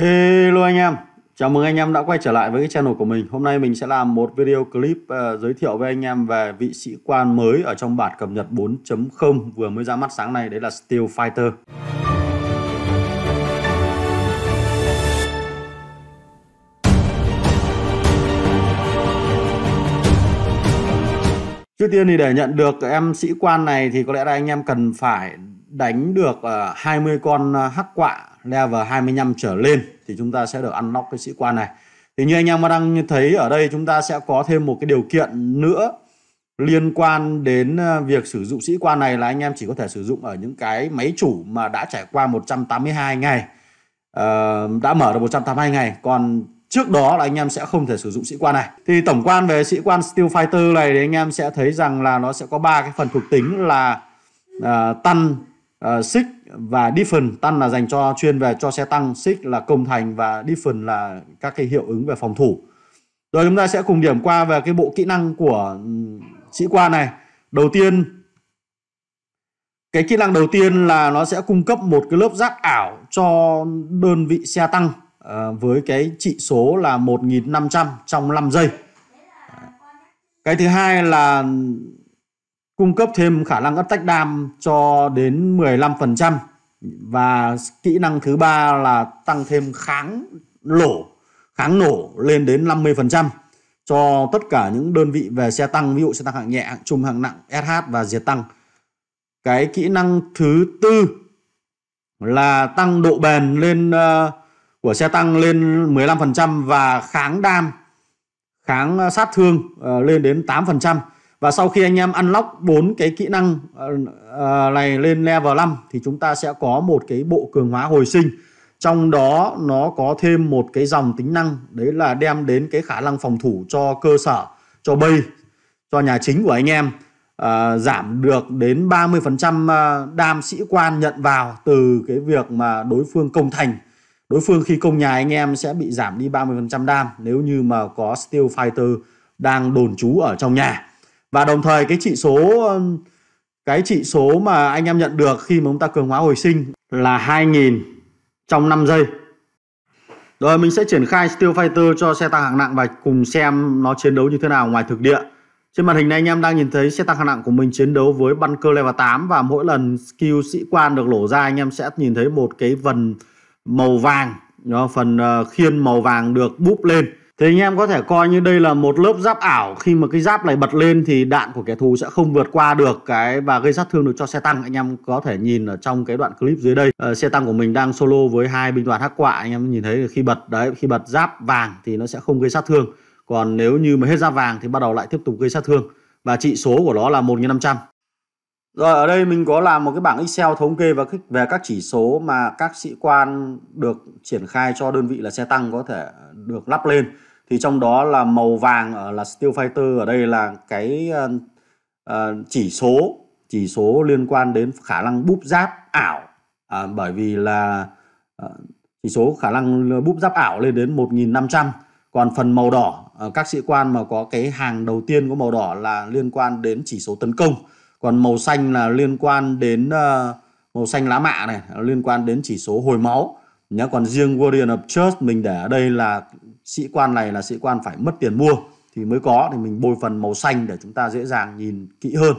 Hello anh em, chào mừng anh em đã quay trở lại với cái channel của mình Hôm nay mình sẽ làm một video clip uh, giới thiệu với anh em về vị sĩ quan mới ở trong bản cập nhật 4.0 vừa mới ra mắt sáng nay, đấy là Steel Fighter Trước tiên thì để nhận được em sĩ quan này thì có lẽ là anh em cần phải đánh được 20 ờ, con ờ, hắc quạ level 25 trở lên thì chúng ta sẽ được ăn nóc cái sĩ quan này thì như anh em mà đang thấy ở đây chúng ta sẽ có thêm một cái điều kiện nữa liên quan đến ờ, việc sử dụng sĩ quan này là anh em chỉ có thể sử dụng ở những cái máy chủ mà đã trải qua 182 ngày uh, đã mở được 182 ngày còn trước đó là anh em sẽ không thể sử dụng sĩ quan này thì tổng quan về sĩ quan Steel Fighter này thì anh em sẽ thấy rằng là nó sẽ có ba cái phần thuộc tính là uh, tăng uh, và different tăng là dành cho chuyên về cho xe tăng six là công thành và different là các cái hiệu ứng về phòng thủ rồi chúng ta sẽ cùng điểm qua về cái bộ kỹ năng của ừ, sĩ quan này đầu tiên cái kỹ năng đầu tiên là nó sẽ cung cấp một cái lớp giác ảo cho đơn vị xe tăng ờ, với cái trị số là 1.500 trong 5 giây cái thứ hai là cung cấp thêm khả năng attack dam cho đến 15% và kỹ năng thứ ba là tăng thêm kháng lỗ kháng nổ lên đến 50% cho tất cả những đơn vị về xe tăng ví dụ xe tăng hạng nhẹ hạng trung hạng nặng SH và diệt tăng cái kỹ năng thứ tư là tăng độ bền lên uh, của xe tăng lên 15% và kháng đam kháng sát thương uh, lên đến 8% và sau khi anh em unlock bốn cái kỹ năng ờ, ờ, này lên level 5 thì chúng ta sẽ có một cái bộ cường hóa hồi sinh trong đó nó có thêm một cái dòng tính năng đấy là đem đến cái khả năng phòng thủ cho cơ sở cho bay cho nhà chính của anh em à, giảm được đến 30% đam sĩ quan nhận vào từ cái việc mà đối phương công thành đối phương khi công nhà anh em sẽ bị giảm đi 30% đam nếu như mà có steel fighter đang đồn trú ở trong nhà và đồng thời cái chỉ số cái chỉ số mà anh em nhận được khi mà chúng ta cường hóa hồi sinh là 2000 trong 5 giây. Rồi mình sẽ triển khai Steel Fighter cho xe tăng hạng nặng và cùng xem nó chiến đấu như thế nào ngoài thực địa. Trên màn hình này anh em đang nhìn thấy xe tăng hạng nặng của mình chiến đấu với bunker level 8 và mỗi lần skill sĩ quan được lổ ra anh em sẽ nhìn thấy một cái vần màu vàng, phần ờ, khiên màu vàng được búp lên thì anh em có thể coi như đây là một lớp giáp ảo khi mà cái giáp này bật lên thì đạn của kẻ thù sẽ không vượt qua được cái và gây sát thương được cho xe tăng. Anh em có thể nhìn ở trong cái đoạn clip dưới đây. À, xe tăng của mình đang solo với hai binh đoàn hắc quạ. Anh em nhìn thấy khi bật đấy khi bật giáp vàng thì nó sẽ không gây sát thương. Còn nếu như mà hết giáp vàng thì bắt đầu lại tiếp tục gây sát thương và trị số của nó là 1500. Rồi ở đây mình có làm một cái bảng Excel thống kê và về các chỉ số mà các sĩ quan được triển khai cho đơn vị là xe tăng có thể được lắp lên thì trong đó là màu vàng ở là Steel Fighter ở đây là cái uh, chỉ số chỉ số liên quan đến khả năng búp giáp ảo à, bởi vì là uh, chỉ số khả năng búp giáp ảo lên đến 1.500 còn phần màu đỏ uh, các sĩ quan mà có cái hàng đầu tiên của màu đỏ là liên quan đến chỉ số tấn công còn màu xanh là liên quan đến uh, màu xanh lá mạ này liên quan đến chỉ số hồi máu nhá còn riêng Guardian of Church mình để ở đây là sĩ quan này là sĩ quan phải mất tiền mua thì mới có thì mình bôi phần màu xanh để chúng ta dễ dàng nhìn kỹ hơn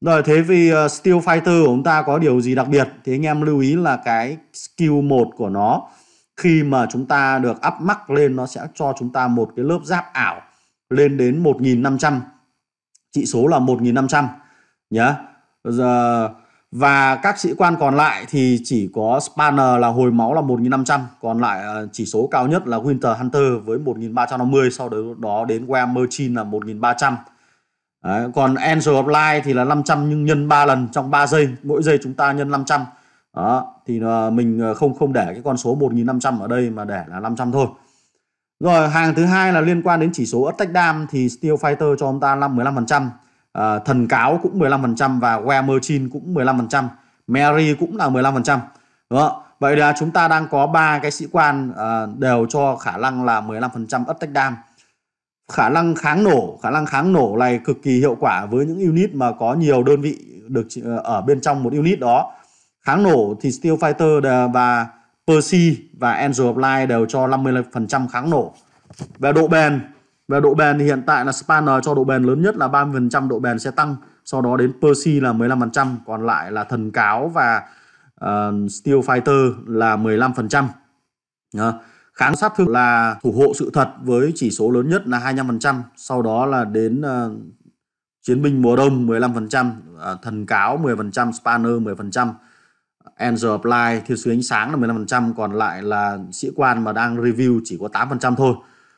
rồi thế vì ờ, Steel Fighter của chúng ta có điều gì đặc biệt thì anh em lưu ý là cái skill 1 của nó khi mà chúng ta được áp mắc lên nó sẽ cho chúng ta một cái lớp giáp ảo lên đến 1500 trị số là 1500 nhá giờ và các sĩ quan còn lại thì chỉ có Spanner là hồi máu là 1500 còn lại ờ, chỉ số cao nhất là Winter Hunter với 1350 sau đó đó đến Wham Merchant là 1300 Đấy, còn Angel of Light thì là 500 nhưng nhân 3 lần trong 3 giây mỗi giây chúng ta nhân 500 đó thì ờ, mình ờ, không không để cái con số 1500 ở đây mà để là 500 thôi rồi hàng thứ hai là liên quan đến chỉ số attack dam thì Steel Fighter cho chúng ta 5 15% Ờ, thần cáo cũng 15% và Wemerchin cũng 15% Mary cũng là 15% đúng không? Vậy là chúng ta đang có ba cái sĩ quan à, đều cho khả năng là 15% ất tách đam khả năng kháng nổ khả năng kháng nổ này cực kỳ hiệu quả với những unit mà có nhiều đơn vị được ờ, ở bên trong một unit đó kháng nổ thì Steel Fighter và Percy và Angel of Light đều cho 50% kháng nổ về độ bền về độ bền thì hiện tại là Spanner cho độ bền lớn nhất là 30% độ bền sẽ tăng, sau đó đến Percy là 15%, còn lại là Thần Cáo và uh, Steel Fighter là 15%. Đó. Kháng sát thương là thủ hộ sự thật với chỉ số lớn nhất là 25%, sau đó là đến uh, Chiến binh mùa đông 15%, uh, ờ, Thần Cáo 10%, Spanner 10%. Angel Apply, thiên sứ ánh sáng là 15%, còn lại là sĩ quan mà đang review chỉ có 8% thôi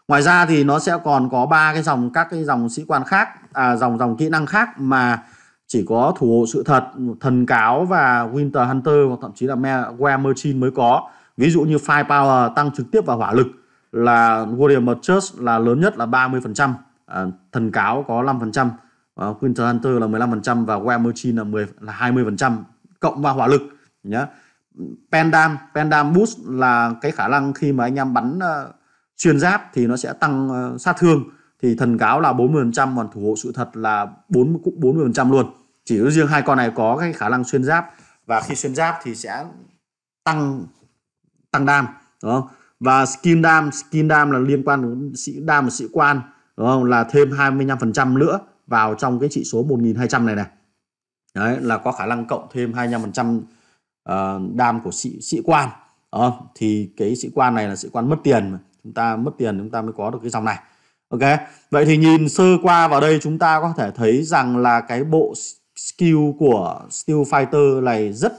ngoài ra thì nó sẽ còn có ba cái dòng các cái dòng sĩ quan khác à, dòng dòng kỹ năng khác mà chỉ có thủ hộ sự thật thần cáo và winter hunter hoặc thậm chí là war machine mới có ví dụ như firepower tăng trực tiếp vào hỏa lực là warrior church là lớn nhất là 30% à, thần cáo có 5% à, winter hunter là 15% và war machine là 10 là 20% cộng vào hỏa lực nhé pendam pendam boost là cái khả năng khi mà anh em bắn uh, xuyên giáp thì nó sẽ tăng ờ, sát thương thì thần cáo là 40% còn thủ hộ sự thật là 40 cũng 40% luôn chỉ có riêng hai con này có cái khả năng xuyên giáp và khi xuyên giáp thì sẽ tăng tăng đam đúng không và skin đam skin đam là liên quan đến sĩ đam và sĩ quan đúng không là thêm 25% nữa vào trong cái chỉ số 1200 này này đấy là có khả năng cộng thêm 25% ờ, đam của sĩ sĩ quan đó, thì cái sĩ quan này là sĩ quan mất tiền mà chúng ta mất tiền chúng ta mới có được cái dòng này ok vậy thì nhìn sơ qua vào đây chúng ta có thể thấy rằng là cái bộ skill của Steel Fighter này rất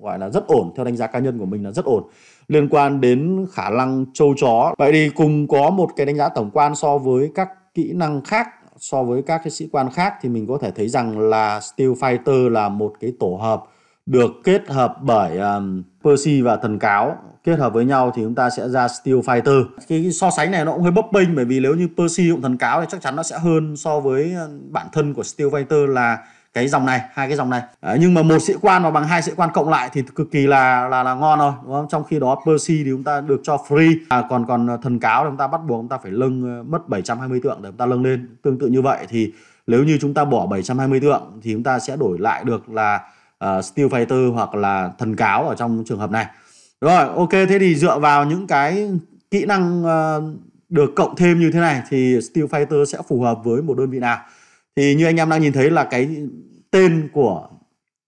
gọi là rất ổn theo đánh giá cá nhân của mình là rất ổn liên quan đến khả năng trâu chó vậy thì cùng có một cái đánh giá tổng quan so với các kỹ năng khác so với các cái sĩ quan khác thì mình có thể thấy rằng là Steel Fighter là một cái tổ hợp được kết hợp bởi um, Percy và thần cáo kết hợp với nhau thì chúng ta sẽ ra Steel Fighter. Cái so sánh này nó cũng hơi bấp bênh bởi vì nếu như Percy dùng thần cáo thì chắc chắn nó sẽ hơn so với ờ, bản thân của Steel Fighter là cái dòng này, hai cái dòng này. À, nhưng mà một sĩ quan mà bằng hai sĩ quan cộng lại thì cực kỳ là là là ngon rồi, đúng không? Trong khi đó Percy thì chúng ta được cho free, à, còn còn ờ, thần cáo thì chúng ta bắt buộc chúng ta phải lưng mất 720 tượng để chúng ta lưng lên. Tương tự như vậy thì nếu như chúng ta bỏ 720 tượng thì chúng ta sẽ đổi lại được là uh, ờ, Steel Fighter hoặc là thần cáo ở trong trường hợp này rồi ok thế thì dựa vào những cái kỹ năng uh, được cộng thêm như thế này thì Steel Fighter sẽ phù hợp với một đơn vị nào thì như anh em đang nhìn thấy là cái tên của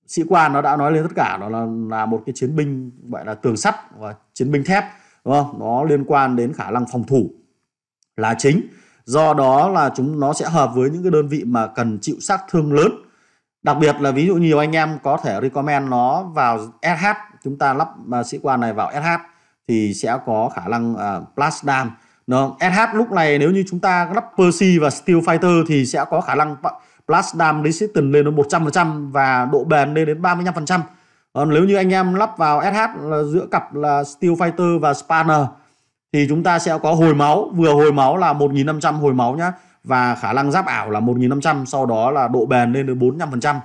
sĩ quan nó đã nói lên tất cả đó là là một cái chiến binh gọi là tường sắt và chiến binh thép đúng không nó liên quan đến khả năng phòng thủ là chính do đó là chúng nó sẽ hợp với những cái đơn vị mà cần chịu sát thương lớn đặc biệt là ví dụ nhiều anh em có thể recommend nó vào SH chúng ta lắp à, sĩ quan này vào SH thì sẽ có khả năng uh, blast down SH lúc này nếu như chúng ta lắp Percy và Steel Fighter thì sẽ có khả năng blast down resistance lên đến 100% và độ bền lên đến 35% còn nếu như anh em lắp vào SH là giữa cặp là Steel Fighter và Spanner thì chúng ta sẽ có hồi máu vừa hồi máu là 1.500 hồi máu nhé và khả năng giáp ảo là 1.500 sau đó là độ bền lên đến 45% à,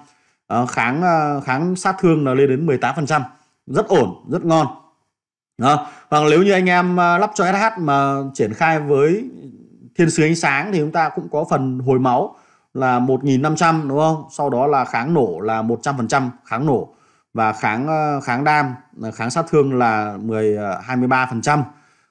ờ, kháng ờ, kháng sát thương là lên đến 18% rất ổn rất ngon à, nếu như anh em lắp cho SH mà triển khai với thiên sứ ánh sáng thì chúng ta cũng có phần hồi máu là 1.500 đúng không sau đó là kháng nổ là 100% kháng nổ và kháng kháng đam kháng sát thương là 10 23%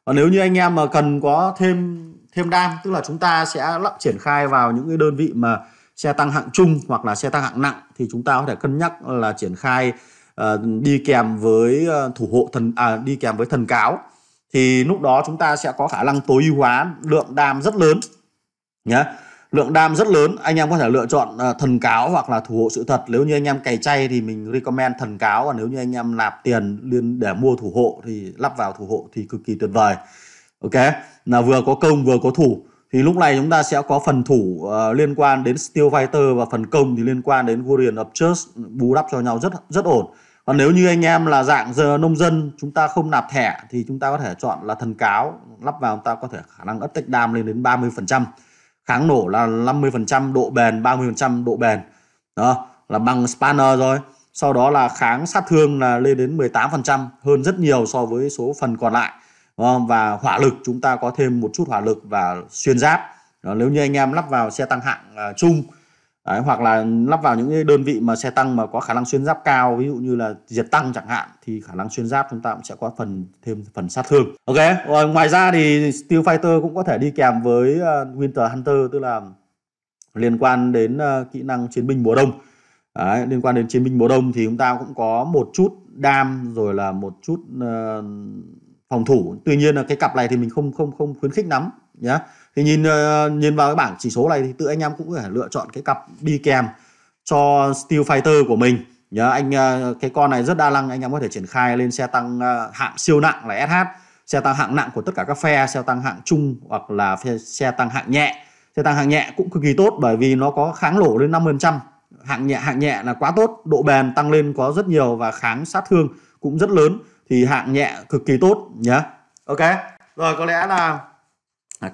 còn nếu như anh em mà cần có thêm thêm đam tức là chúng ta sẽ lắp triển khai vào những cái đơn vị mà xe tăng hạng trung hoặc là xe tăng hạng nặng thì chúng ta có thể cân nhắc là triển khai uh, đi kèm với ờ, thủ hộ thần à, đi kèm với thần cáo thì lúc đó chúng ta sẽ có khả năng tối ưu hóa lượng đam rất lớn nhé lượng đam rất lớn anh em có thể lựa chọn ờ, thần cáo hoặc là thủ hộ sự thật nếu như anh em cày chay thì mình recommend thần cáo và nếu như anh em nạp tiền liên để mua thủ hộ thì lắp vào thủ hộ thì cực kỳ tuyệt vời ok là vừa có công vừa có thủ thì lúc này chúng ta sẽ có phần thủ uh, liên quan đến Steel Fighter và phần công thì liên quan đến Warrior of Church bù đắp cho nhau rất rất ổn còn nếu như anh em là dạng giờ nông dân chúng ta không nạp thẻ thì chúng ta có thể chọn là thần cáo lắp vào chúng ta có thể khả năng attack đam lên đến 30% kháng nổ là 50% độ bền 30% độ bền đó là bằng spanner rồi sau đó là kháng sát thương là lên đến 18% hơn rất nhiều so với số phần còn lại và hỏa lực chúng ta có thêm một chút hỏa lực và xuyên giáp đó, nếu như anh em lắp vào xe tăng hạng à, trung đấy, hoặc là lắp vào những đơn vị mà xe tăng mà có khả năng xuyên giáp cao ví dụ như là diệt tăng chẳng hạn thì khả năng xuyên giáp chúng ta cũng sẽ có phần thêm phần sát thương ok rồi ngoài ra thì steel fighter cũng có thể đi kèm với uh, winter hunter tức là liên quan đến uh, kỹ năng chiến binh mùa đông đấy, liên quan đến chiến binh mùa đông thì chúng ta cũng có một chút đam rồi là một chút uh, phòng thủ tuy nhiên là cái cặp này thì mình không không không khuyến khích lắm nhá thì nhìn ờ, nhìn vào cái bảng chỉ số này thì tự anh em cũng có thể lựa chọn cái cặp đi kèm cho Steel Fighter của mình nhớ anh ờ, cái con này rất đa năng anh em có thể triển khai lên xe tăng ờ, hạng siêu nặng là SH xe tăng hạng nặng của tất cả các phe xe tăng hạng trung hoặc là phe, xe tăng hạng nhẹ xe tăng hạng nhẹ cũng cực kỳ tốt bởi vì nó có kháng lỗ lên trăm hạng nhẹ hạng nhẹ là quá tốt độ bền tăng lên có rất nhiều và kháng sát thương cũng rất lớn thì hạng nhẹ cực kỳ tốt nhé ok rồi có lẽ là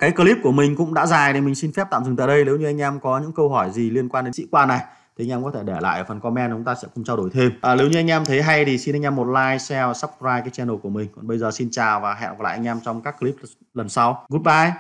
cái clip của mình cũng đã dài thì mình xin phép tạm dừng tại đây nếu như anh em có những câu hỏi gì liên quan đến sĩ quan này thì anh em có thể để lại ở phần comment chúng ta sẽ cùng trao đổi thêm à, nếu như anh em thấy hay thì xin anh em một like share và subscribe cái channel của mình còn bây giờ xin chào và hẹn gặp lại anh em trong các clip lần sau goodbye